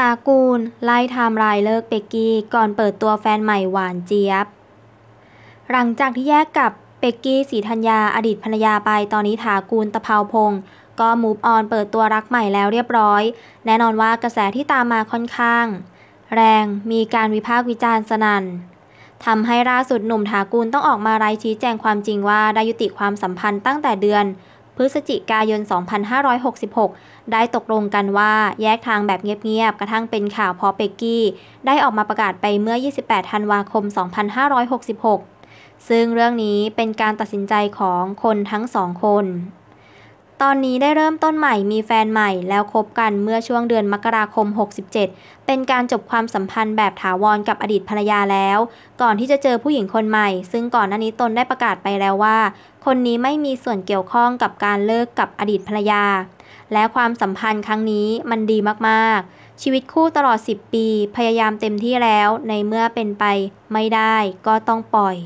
ถากูล ไล่ไทม์ไลน์เลิกเบกกี้ ก่อนเปิดตัวแฟนใหม่หวานเจี๊ยบ หลังจากที่แยกกับเบกกี้สีธัญญาอดีตภรรยาไป ตอนนี้ถากูลตะเภาพง ก็มูฟออนเปิดตัวรักใหม่แล้วเรียบร้อย แน่นอนว่ากระแสที่ตามมาค่อนข้าง แรงมีการวิพากษ์วิจารณ์สนัน่นทำให้ล่าสุดหนุ่มถากูลต้องออกมาไล่ชี้แจงความจริงว่าได้ยุติความสัมพันธ์ตั้งแต่เดือนพฤศจิกายน 2566 ได้ตกลงกันว่าแยกทางแบบเงียบ ๆ กระทั่งเป็นข่าวพอเปกกี้ ได้ออกมาประกาศไปเมื่อ 28 ธันวาคม 2566 ซึ่งเรื่องนี้เป็นการตัดสินใจของคนทั้งสองคนตอนนี้ได้เริ่มต้นใหม่มีแฟนใหม่ แล้วคบกันเมื่อช่วงเดือนมกราคม 67 เป็นการจบความสัมพันธ์แบบถาวรกับอดีตภรรยาแล้ว ก่อนที่จะเจอผู้หญิงคนใหม่ ซึ่งก่อนหน้านี้ตนได้ประกาศไปแล้วว่า คนนี้ไม่มีส่วนเกี่ยวข้องกับการเลิกกับอดีตภรรยา และความสัมพันธ์ครั้งนี้มันดีมาก ๆ ชีวิตคู่ตลอด 10 ปี พยายามเต็มที่แล้ว ในเมื่อเป็นไปไม่ได้ก็ต้องปล่อย